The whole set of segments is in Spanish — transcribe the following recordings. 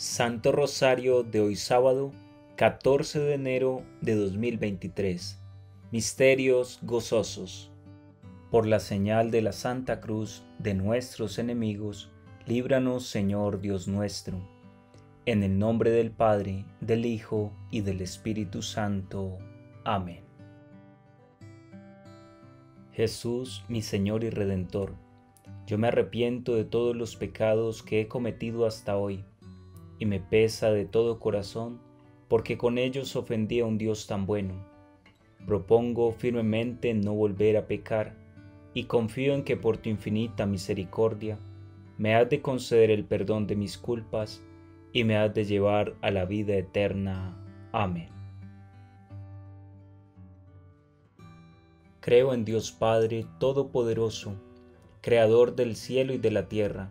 Santo Rosario de hoy sábado, 14 de enero de 2023. Misterios gozosos. Por la señal de la Santa Cruz de nuestros enemigos, líbranos Señor Dios nuestro. En el nombre del Padre, del Hijo y del Espíritu Santo. Amén. Jesús, mi Señor y Redentor, yo me arrepiento de todos los pecados que he cometido hasta hoy y me pesa de todo corazón porque con ellos ofendí a un Dios tan bueno. Propongo firmemente no volver a pecar y confío en que por tu infinita misericordia me has de conceder el perdón de mis culpas y me has de llevar a la vida eterna. Amén. Creo en Dios Padre Todopoderoso, Creador del cielo y de la tierra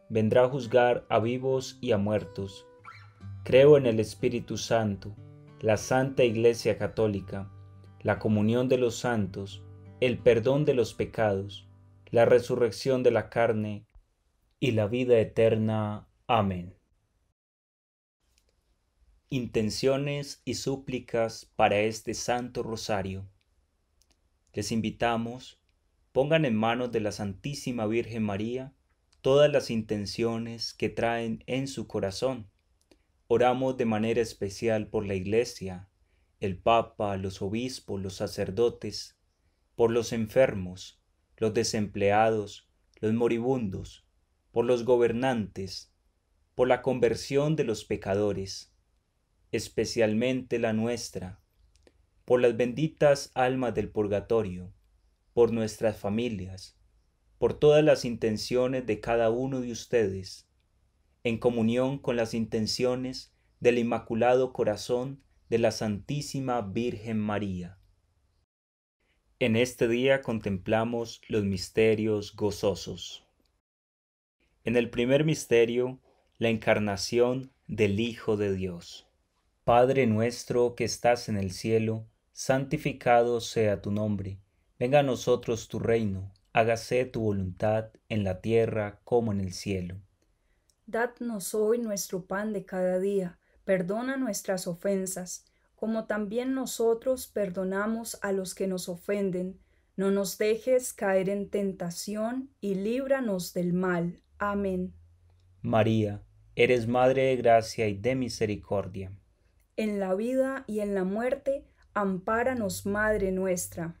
vendrá a juzgar a vivos y a muertos. Creo en el Espíritu Santo, la Santa Iglesia Católica, la comunión de los santos, el perdón de los pecados, la resurrección de la carne y la vida eterna. Amén. Intenciones y súplicas para este Santo Rosario. Les invitamos, pongan en manos de la Santísima Virgen María todas las intenciones que traen en su corazón. Oramos de manera especial por la Iglesia, el Papa, los obispos, los sacerdotes, por los enfermos, los desempleados, los moribundos, por los gobernantes, por la conversión de los pecadores, especialmente la nuestra, por las benditas almas del purgatorio, por nuestras familias, por todas las intenciones de cada uno de ustedes, en comunión con las intenciones del Inmaculado Corazón de la Santísima Virgen María. En este día contemplamos los misterios gozosos. En el primer misterio, la encarnación del Hijo de Dios. Padre nuestro que estás en el cielo, santificado sea tu nombre, venga a nosotros tu reino hágase tu voluntad en la tierra como en el cielo. Dadnos hoy nuestro pan de cada día, perdona nuestras ofensas, como también nosotros perdonamos a los que nos ofenden. No nos dejes caer en tentación y líbranos del mal. Amén. María, eres Madre de gracia y de misericordia. En la vida y en la muerte, ampáranos, Madre nuestra.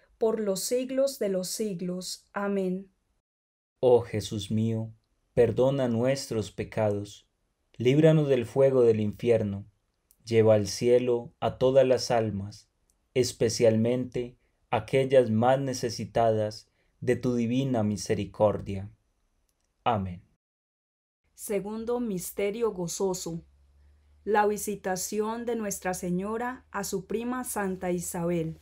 por los siglos de los siglos. Amén. Oh Jesús mío, perdona nuestros pecados, líbranos del fuego del infierno, lleva al cielo a todas las almas, especialmente aquellas más necesitadas de tu divina misericordia. Amén. Segundo Misterio Gozoso. La visitación de Nuestra Señora a su prima Santa Isabel.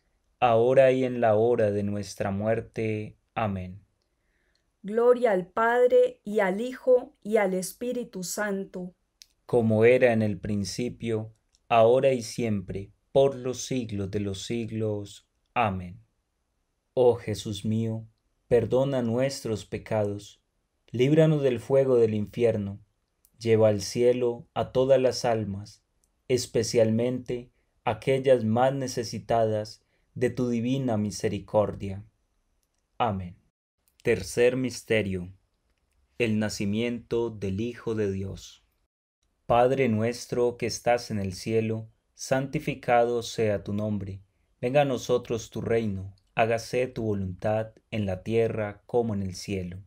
ahora y en la hora de nuestra muerte. Amén. Gloria al Padre y al Hijo y al Espíritu Santo, como era en el principio, ahora y siempre, por los siglos de los siglos. Amén. Oh Jesús mío, perdona nuestros pecados, líbranos del fuego del infierno, lleva al cielo a todas las almas, especialmente aquellas más necesitadas de tu divina misericordia. Amén. Tercer misterio. El nacimiento del Hijo de Dios. Padre nuestro que estás en el cielo, santificado sea tu nombre. Venga a nosotros tu reino, hágase tu voluntad en la tierra como en el cielo.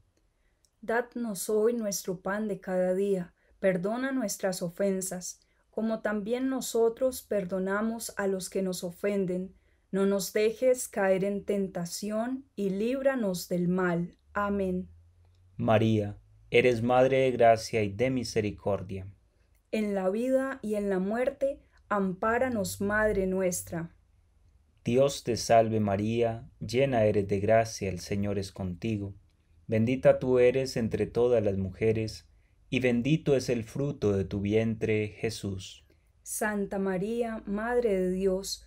Dadnos hoy nuestro pan de cada día, perdona nuestras ofensas, como también nosotros perdonamos a los que nos ofenden no nos dejes caer en tentación y líbranos del mal. Amén. María, eres Madre de gracia y de misericordia. En la vida y en la muerte, ampáranos, Madre nuestra. Dios te salve María, llena eres de gracia, el Señor es contigo. Bendita tú eres entre todas las mujeres, y bendito es el fruto de tu vientre, Jesús. Santa María, Madre de Dios,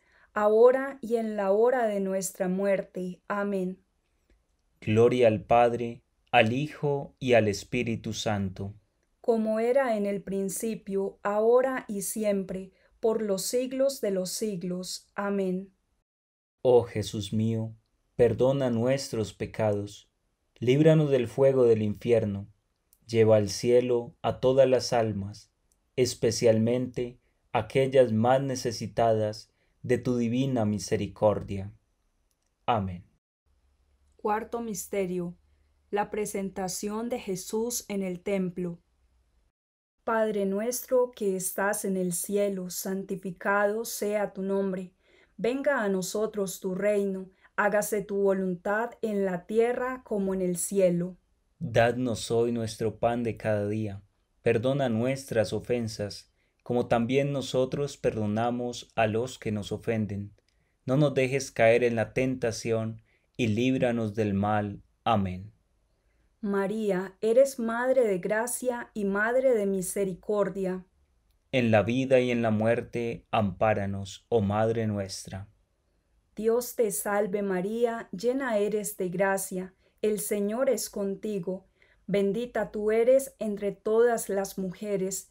ahora y en la hora de nuestra muerte. Amén. Gloria al Padre, al Hijo y al Espíritu Santo. Como era en el principio, ahora y siempre, por los siglos de los siglos. Amén. Oh Jesús mío, perdona nuestros pecados, líbranos del fuego del infierno, lleva al cielo a todas las almas, especialmente aquellas más necesitadas de tu divina misericordia. Amén. Cuarto Misterio. La presentación de Jesús en el templo. Padre nuestro que estás en el cielo, santificado sea tu nombre. Venga a nosotros tu reino, hágase tu voluntad en la tierra como en el cielo. Dadnos hoy nuestro pan de cada día. Perdona nuestras ofensas como también nosotros perdonamos a los que nos ofenden. No nos dejes caer en la tentación, y líbranos del mal. Amén. María, eres Madre de gracia y Madre de misericordia. En la vida y en la muerte, ampáranos, oh Madre nuestra. Dios te salve María, llena eres de gracia, el Señor es contigo, bendita tú eres entre todas las mujeres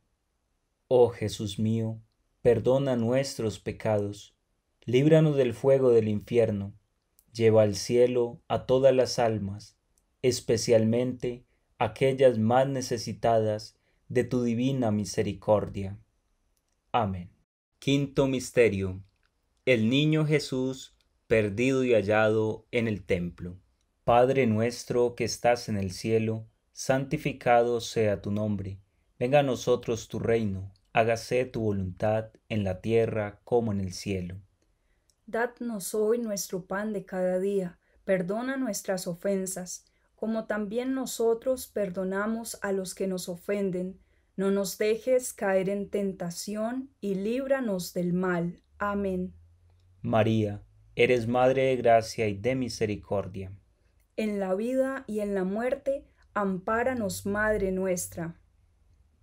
Oh Jesús mío, perdona nuestros pecados, líbranos del fuego del infierno, lleva al cielo a todas las almas, especialmente aquellas más necesitadas de tu divina misericordia. Amén. Quinto Misterio. El Niño Jesús perdido y hallado en el templo. Padre nuestro que estás en el cielo, santificado sea tu nombre, venga a nosotros tu reino hágase tu voluntad en la tierra como en el cielo. Dadnos hoy nuestro pan de cada día, perdona nuestras ofensas, como también nosotros perdonamos a los que nos ofenden. No nos dejes caer en tentación y líbranos del mal. Amén. María, eres Madre de gracia y de misericordia. En la vida y en la muerte, ampáranos, Madre nuestra.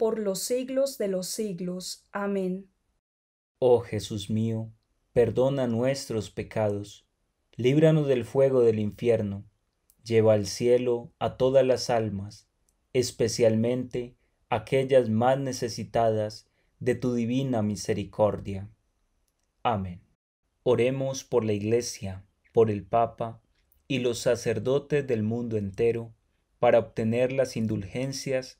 por los siglos de los siglos. Amén. Oh Jesús mío, perdona nuestros pecados, líbranos del fuego del infierno, lleva al cielo a todas las almas, especialmente aquellas más necesitadas de tu divina misericordia. Amén. Oremos por la Iglesia, por el Papa y los sacerdotes del mundo entero, para obtener las indulgencias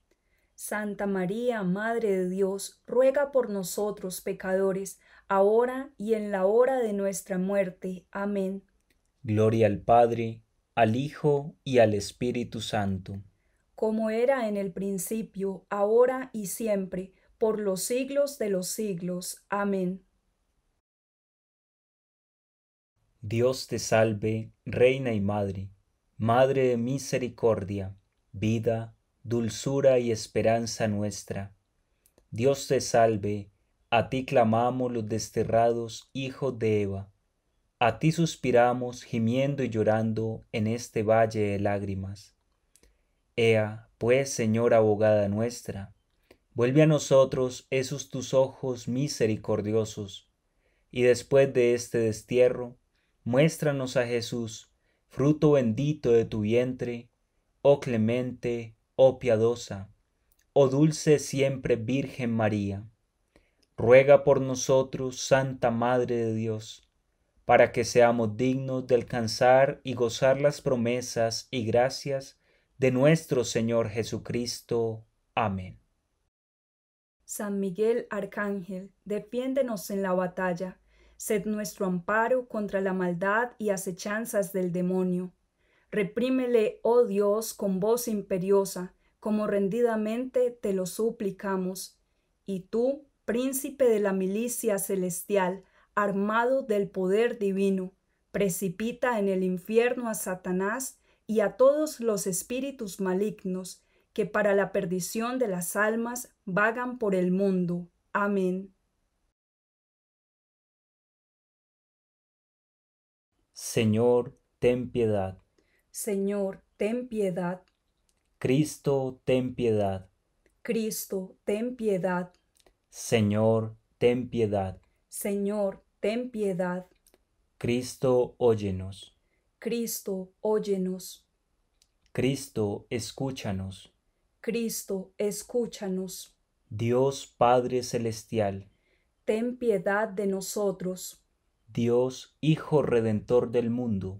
Santa María, Madre de Dios, ruega por nosotros pecadores, ahora y en la hora de nuestra muerte. Amén. Gloria al Padre, al Hijo y al Espíritu Santo. Como era en el principio, ahora y siempre, por los siglos de los siglos. Amén. Dios te salve, Reina y Madre, Madre de misericordia, vida, dulzura y esperanza nuestra. Dios te salve, a ti clamamos los desterrados hijos de Eva, a ti suspiramos gimiendo y llorando en este valle de lágrimas. Ea, pues, señor abogada nuestra, vuelve a nosotros esos tus ojos misericordiosos, y después de este destierro, muéstranos a Jesús, fruto bendito de tu vientre, oh clemente, oh piadosa, oh dulce siempre Virgen María, ruega por nosotros, Santa Madre de Dios, para que seamos dignos de alcanzar y gozar las promesas y gracias de nuestro Señor Jesucristo. Amén. San Miguel Arcángel, defiéndenos en la batalla, sed nuestro amparo contra la maldad y acechanzas del demonio Reprímele, oh Dios, con voz imperiosa, como rendidamente te lo suplicamos. Y tú, príncipe de la milicia celestial, armado del poder divino, precipita en el infierno a Satanás y a todos los espíritus malignos que para la perdición de las almas vagan por el mundo. Amén. Señor, ten piedad. Señor, ten piedad. Cristo, ten piedad. Cristo, ten piedad. Señor, ten piedad. Señor, ten piedad. Cristo, óyenos. Cristo, óyenos. Cristo, escúchanos. Cristo, escúchanos. Dios Padre Celestial, ten piedad de nosotros. Dios Hijo Redentor del mundo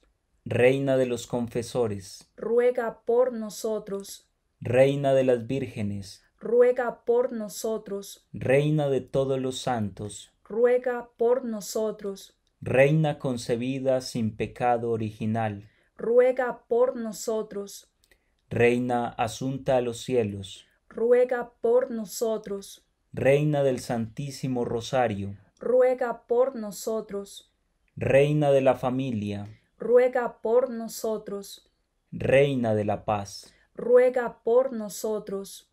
Reina de los confesores, ruega por nosotros. Reina de las vírgenes, ruega por nosotros. Reina de todos los santos, ruega por nosotros. Reina concebida sin pecado original, ruega por nosotros. Reina asunta a los cielos, ruega por nosotros. Reina del Santísimo Rosario, ruega por nosotros. Reina de la familia, ruega por nosotros. Reina de la paz, ruega por nosotros.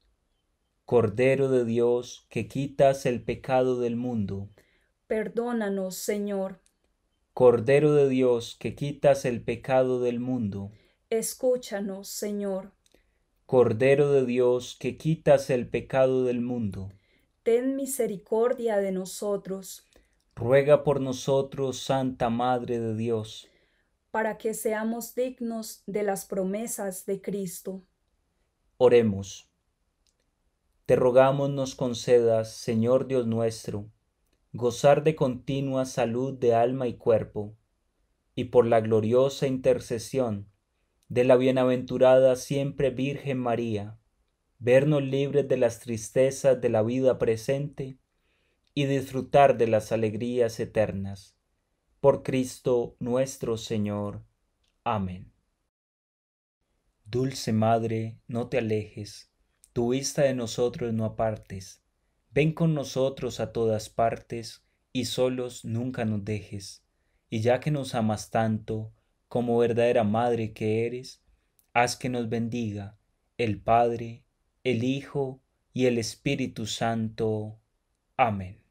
Cordero de Dios, que quitas el pecado del mundo, perdónanos, Señor. Cordero de Dios, que quitas el pecado del mundo, escúchanos, Señor. Cordero de Dios, que quitas el pecado del mundo, ten misericordia de nosotros. Ruega por nosotros, Santa Madre de Dios para que seamos dignos de las promesas de Cristo. Oremos. Te rogamos nos concedas, Señor Dios nuestro, gozar de continua salud de alma y cuerpo, y por la gloriosa intercesión de la bienaventurada siempre Virgen María, vernos libres de las tristezas de la vida presente y disfrutar de las alegrías eternas por Cristo nuestro Señor. Amén. Dulce Madre, no te alejes, tu vista de nosotros no apartes. Ven con nosotros a todas partes y solos nunca nos dejes. Y ya que nos amas tanto, como verdadera Madre que eres, haz que nos bendiga el Padre, el Hijo y el Espíritu Santo. Amén.